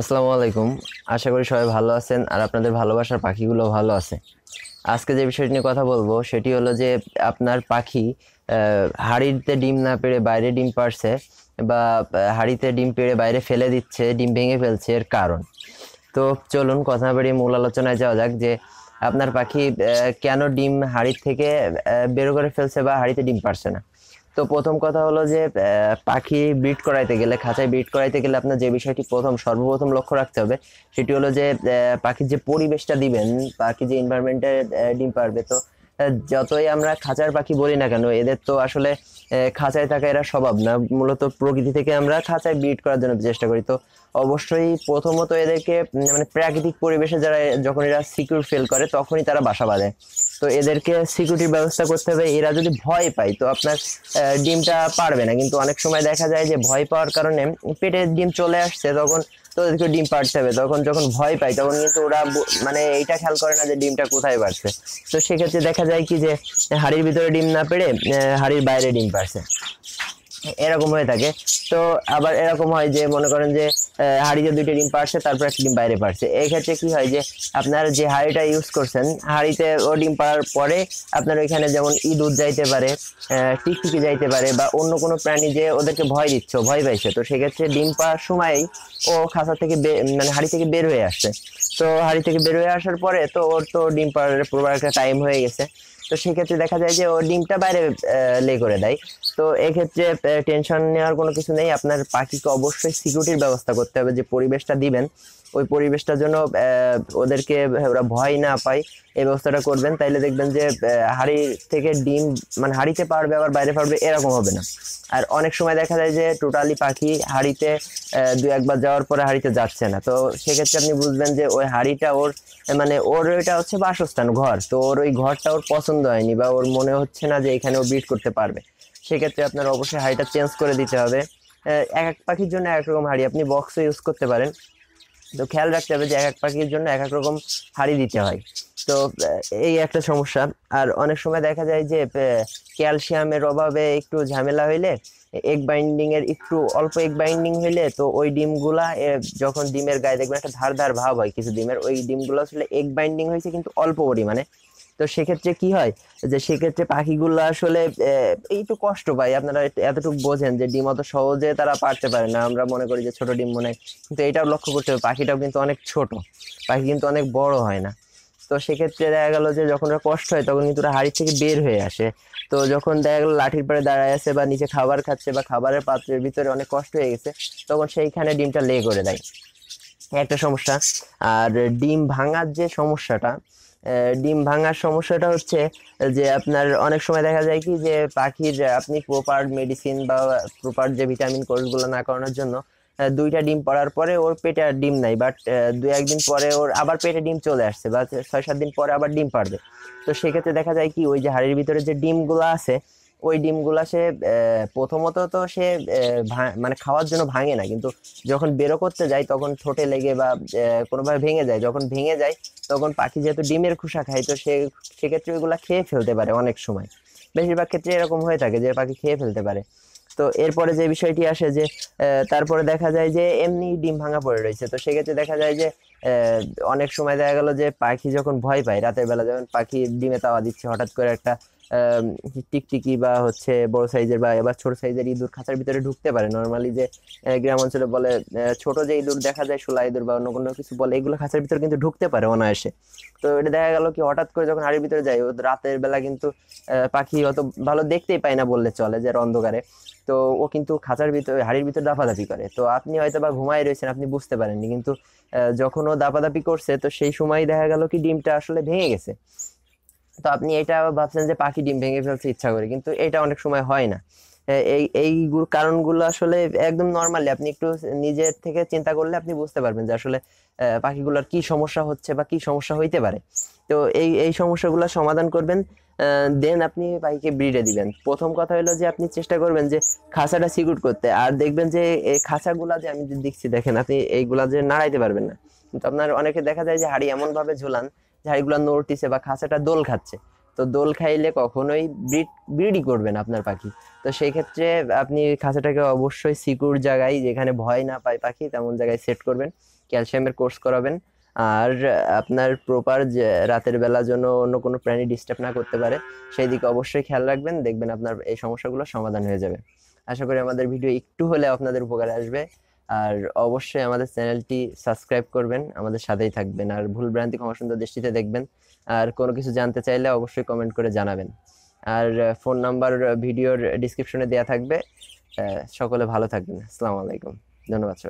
আসসালামু আলাইকুম আশা করি সবাই ভালো আছেন আর আপনাদের ভালোবাসার পাখিগুলো ভালো আছে আজকে যে বিষয়টি নিয়ে কথা বলবো সেটি হলো যে আপনার পাখি হাড়িতে ডিম না পেরে বাইরে ডিম পারছে বা হাড়িতে ডিম পেড়ে বাইরে ফেলে দিচ্ছে ডিম ভেঙে ফেলছে এর কারণ তো চলুন কথা না বেরিয়ে মূল আলোচনায় যাওয়া যাক যে আপনার পাখি কেন ডিম হাড়ি থেকে বেরো করে ফেলছে বা হাড়িতে ডিম পারছে না তো প্রথম কথা হলো যে পাখি ব্রিড করাইতে গেলে খাঁচায় ব্রিড করাইতে গেলে আপনার যে বিষয়টি প্রথম সর্বপ্রথম লক্ষ্য রাখতে হবে সেটি হলো যে পাখির যে পরিবেশটা দিবেন পাখি যে এনভায়রনমেন্টে ডিম পারবে তো যতই আমরা খাঁচার পাখি বলি না কেন এদের তো আসলে খাঁচায় থাকা এরা স্বভাব না মূলত প্রকৃতি থেকে আমরা খাঁচায় ব্রিড করার জন্য চেষ্টা করি তো অবশ্যই প্রথমত এদেরকে মানে প্রাকৃতিক পরিবেশে যারা যখন এরা সিকিউর ফেল করে তখনই তারা বাসা বাঁধে তো এদেরকে সিকিউরিটির ব্যবস্থা করতে হবে এরা যদি ভয় পায় তো আপনার ডিমটা পারবে না কিন্তু অনেক সময় দেখা যায় যে ভয় পাওয়ার কারণে পেটের ডিম চলে আসছে তখন তোদেরকে ডিম পাড়তে হবে তখন যখন ভয় পায় তখন কিন্তু ওরা মানে এইটা খেয়াল করে না যে ডিমটা কোথায় পাড়ছে তো সেক্ষেত্রে দেখা যায় কি যে হাড়ির ভিতরে ডিম না পেড়ে হাড়ির বাইরে ডিম পাড়ছে এরকম হয়ে থাকে তো আবার এরকম হয় যে মনে করেন যে হাড়িতে দুইটা ডিম পারছে তারপর একটা ডিম বাইরে পারছে এই ক্ষেত্রে কি হয় যে আপনার যে হাড়িটা ইউজ করছেন হাড়িতে ও ডিম পাড়ার পরে আপনার ওইখানে যেমন ইঁদুর যাইতে পারে টিকটিকি যাইতে পারে বা অন্য কোনো প্রাণী যে ওদেরকে ভয় দিচ্ছ ভয় পাইছে তো সেক্ষেত্রে ডিম পাওয়ার সময়ই ও খাঁচা থেকে মানে হাড়ি থেকে বের হয়ে আসছে তো হাড়ি থেকে বের হয়ে আসার পরে তো ওর তো ডিম পাড়ার প্রবার একটা টাইম হয়ে গেছে তো সেক্ষেত্রে দেখা যায় যে ও ডিমটা বাইরে লে করে দেয় তো এক্ষেত্রে টেনশন নেওয়ার কোনো কিছু নেই আপনার পাখিকে অবশ্যই সিকিউরিটির ব্যবস্থা করতে হবে যে পরিবেশটা দিবেন ওই পরিবেশটার জন্য ওদেরকে ওরা ভয় না পায় এই ব্যবস্থাটা করবেন তাইলে দেখবেন যে হাড়ি থেকে ডিম মানে হাড়িতে পারবে আবার বাইরে পারবে এরকম হবে না আর অনেক সময় দেখা যায় যে টোটালি পাখি হাড়িতে দু একবার যাওয়ার পরে হাড়িতে যাচ্ছে না তো সেক্ষেত্রে আপনি বুঝবেন যে ওই হাড়িটা ওর মানে ওর ওইটা হচ্ছে বাসস্থান ঘর তো ওর ওই ঘরটা ওর পছন্দ পছন্দ হয়নি বা ওর মনে হচ্ছে না যে এখানে ও বিট করতে পারবে সেক্ষেত্রে আপনার অবশ্যই হাড়িটা চেঞ্জ করে দিতে হবে এক এক পাখির জন্য এক রকম হাড়ি আপনি বক্সও ইউজ করতে পারেন তো খেয়াল রাখতে হবে যে এক এক পাখির জন্য এক এক রকম হাড়ি দিতে হয় তো এই একটা সমস্যা আর অনেক সময় দেখা যায় যে ক্যালসিয়ামের অভাবে একটু ঝামেলা হইলে এগ বাইন্ডিংয়ের একটু অল্প এগ বাইন্ডিং হইলে তো ওই ডিমগুলা যখন ডিমের গায়ে দেখবেন একটা ধার ধার ভাব হয় কিছু ডিমের ওই ডিমগুলো আসলে এগ বাইন্ডিং হয়েছে কিন্তু অল্প পরিমাণে তো সেক্ষেত্রে কি হয় যে সেক্ষেত্রে পাখিগুলো আসলে একটু কষ্ট পায় আপনারা এতটুকু বোঝেন যে ডিম অত সহজে তারা পারতে পারে না আমরা মনে করি যে ছোট ডিম মনে কিন্তু এটাও লক্ষ্য করতে হবে পাখিটাও কিন্তু অনেক ছোট পাখি কিন্তু অনেক বড় হয় না তো সেক্ষেত্রে দেখা গেলো যে যখন ওরা কষ্ট হয় তখন কিন্তু ওরা হাড়ির থেকে বের হয়ে আসে তো যখন দেখা গেলো লাঠির পরে দাঁড়ায় আছে বা নিচে খাবার খাচ্ছে বা খাবারের পাত্রের ভিতরে অনেক কষ্ট হয়ে গেছে তখন সেইখানে ডিমটা লে করে দেয় একটা সমস্যা আর ডিম ভাঙার যে সমস্যাটা ডিম ভাঙার সমস্যাটা হচ্ছে যে আপনার অনেক সময় দেখা যায় কি যে পাখির আপনি প্রপার মেডিসিন বা প্রপার যে ভিটামিন কোর্সগুলো না করানোর জন্য দুইটা ডিম পড়ার পরে ওর পেটে আর ডিম নাই বাট দু একদিন পরে ওর আবার পেটে ডিম চলে আসছে বা ছয় সাত দিন পরে আবার ডিম পারবে তো সেক্ষেত্রে দেখা যায় কি ওই যে হাড়ির ভিতরে যে ডিমগুলো আছে ওই ডিমগুলা সে প্রথমত তো সে মানে খাওয়ার জন্য ভাঙে না কিন্তু যখন বেরো করতে যায় তখন ঠোঁটে লেগে বা কোনোভাবে ভেঙে যায় যখন ভেঙে যায় তখন পাখি যেহেতু ডিমের খোসা খায় তো সে সেক্ষেত্রে ওইগুলা খেয়ে ফেলতে পারে অনেক সময় বেশিরভাগ ক্ষেত্রে এরকম হয়ে থাকে যে পাখি খেয়ে ফেলতে পারে তো এরপরে যে বিষয়টি আসে যে তারপরে দেখা যায় যে এমনি ডিম ভাঙা পড়ে রয়েছে তো সেক্ষেত্রে দেখা যায় যে অনেক সময় দেখা গেল যে পাখি যখন ভয় পায় রাতের বেলা যখন পাখি ডিমে তাওয়া দিচ্ছে হঠাৎ করে একটা টিকটিকি বা হচ্ছে বড় সাইজের বা এবার ছোট সাইজের ইঁদুর খাঁচার ভিতরে ঢুকতে পারে নর্মালি যে গ্রাম অঞ্চলে বলে ছোট যে ইঁদুর দেখা যায় শোলা ইঁদুর বা অন্য কোনো কিছু বলে এগুলো খাঁচার ভিতরে কিন্তু ঢুকতে পারে অনায়াসে তো এটা দেখা গেল কি হঠাৎ করে যখন হাড়ির ভিতরে যায় রাতের বেলা কিন্তু পাখি অত ভালো দেখতেই পায় না বললে চলে যে অন্ধকারে তো ও কিন্তু খাঁচার ভিতরে হাড়ির ভিতরে দাপাদাপি করে তো আপনি হয়তো বা ঘুমাই রয়েছেন আপনি বুঝতে পারেননি কিন্তু যখন ও দাপাদাপি করছে তো সেই সময় দেখা গেল কি ডিমটা আসলে ভেঙে গেছে তো আপনি এটা ভাবছেন যে পাখি ডিম ভেঙে ফেলছে ইচ্ছা করে কিন্তু এটা অনেক সময় হয় না এই এই কারণগুলো আসলে একদম নর্মালি আপনি একটু নিজের থেকে চিন্তা করলে আপনি বুঝতে পারবেন যে আসলে পাখিগুলোর কি সমস্যা হচ্ছে বা কি সমস্যা হইতে পারে তো এই এই সমস্যাগুলো সমাধান করবেন দেন আপনি পাখিকে ব্রিডে দিবেন প্রথম কথা হলো যে আপনি চেষ্টা করবেন যে খাঁচাটা সিকিউর করতে আর দেখবেন যে এই খাঁচাগুলা যে আমি দেখছি দেখেন আপনি এইগুলা যে নাড়াইতে পারবেন না কিন্তু আপনার অনেকে দেখা যায় যে হাড়ি এমনভাবে ঝোলান যে হাড়িগুলো নড়তিছে বা খাঁচাটা দোল খাচ্ছে তো দোল খাইলে কখনোই ব্রিড ব্রিডই করবেন আপনার পাখি তো সেই ক্ষেত্রে আপনি খাঁচাটাকে অবশ্যই সিকিউর জায়গায় যেখানে ভয় না পায় পাখি তেমন জায়গায় সেট করবেন ক্যালসিয়ামের কোর্স করাবেন আর আপনার প্রপার রাতের বেলার জন্য অন্য কোনো প্রাণী ডিস্টার্ব না করতে পারে সেই দিকে অবশ্যই খেয়াল রাখবেন দেখবেন আপনার এই সমস্যাগুলো সমাধান হয়ে যাবে আশা করি আমাদের ভিডিও একটু হলে আপনাদের উপকারে আসবে আর অবশ্যই আমাদের চ্যানেলটি সাবস্ক্রাইব করবেন আমাদের সাথেই থাকবেন আর ভুল ভ্রান্তি সুন্দর দৃষ্টিতে দেখবেন আর কোনো কিছু জানতে চাইলে অবশ্যই কমেন্ট করে জানাবেন আর ফোন নাম্বার ভিডিওর ডিসক্রিপশনে দেওয়া থাকবে সকলে ভালো থাকবেন আসসালামু আলাইকুম ধন্যবাদ সবাই